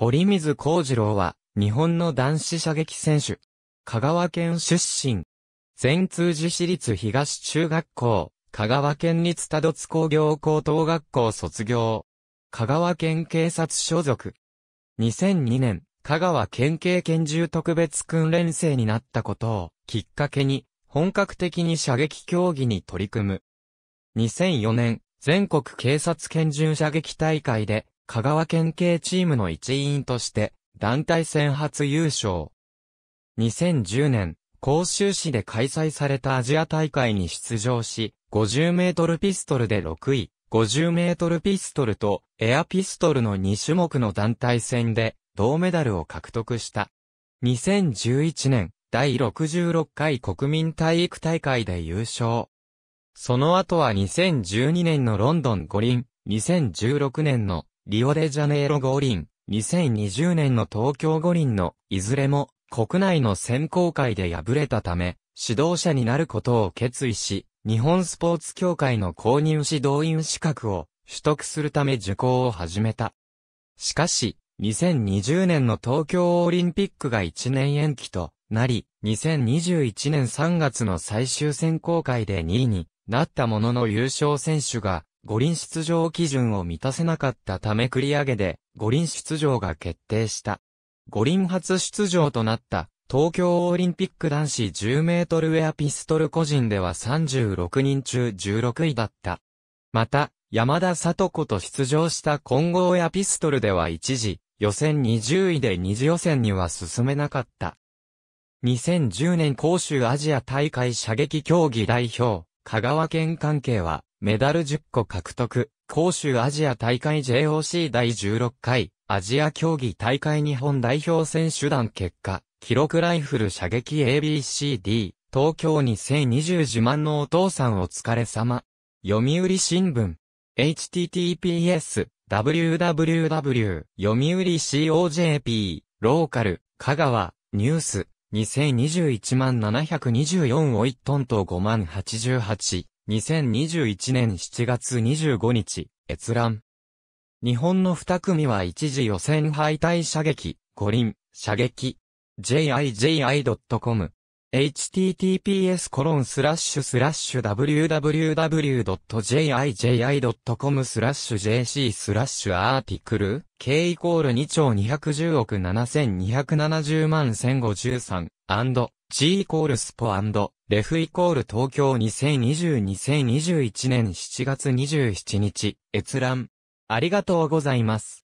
堀水幸次郎は、日本の男子射撃選手。香川県出身。全通寺市立東中学校、香川県立多度津工業高等学校卒業。香川県警察所属。2002年、香川県警拳銃特別訓練生になったことをきっかけに、本格的に射撃競技に取り組む。2004年、全国警察拳銃射撃大会で香川県警チームの一員として、団体戦初優勝。2010年、甲州市で開催されたアジア大会に出場し、50メートルピストルで6位、50メートルピストルとエアピストルの2種目の団体戦で銅メダルを獲得した。2011年、第66回国民体育大会で優勝。その後は2012年のロンドン五輪、2016年のリオデジャネイロ五輪、2020年の東京五輪の、いずれも、国内の選考会で敗れたため、指導者になることを決意し、日本スポーツ協会の公認指導員資格を取得するため受講を始めた。しかし、2020年の東京オリンピックが1年延期となり、2021年3月の最終選考会で2位になったものの優勝選手が五輪出場基準を満たせなかったため繰り上げで五輪出場が決定した。五輪初出場となった東京オリンピック男子10メートルウェアピストル個人では36人中16位だった。また、山田里子と出場した混合アピストルでは一時、予選20位で二次予選には進めなかった。2010年杭州アジア大会射撃競技代表、香川県関係は、メダル10個獲得、杭州アジア大会 JOC 第16回、アジア競技大会日本代表選手団結果、記録ライフル射撃 ABCD、東京2020自慢のお父さんお疲れ様。読売新聞、https、www、読売 COJP、ローカル、香川、ニュース、2021万724を1トンと5万88。2021年7月25日、閲覧。日本の二組は一時予選敗退射撃、五輪、射撃。jiji.com https コロンスラッシュスラッシュ www.jiji.com スラッシュ jc スラッシュアーティクル k イコール2兆210億7270万1053 G イコールスポレフイコール東京2020-2021年7月27日、閲覧。ありがとうございます。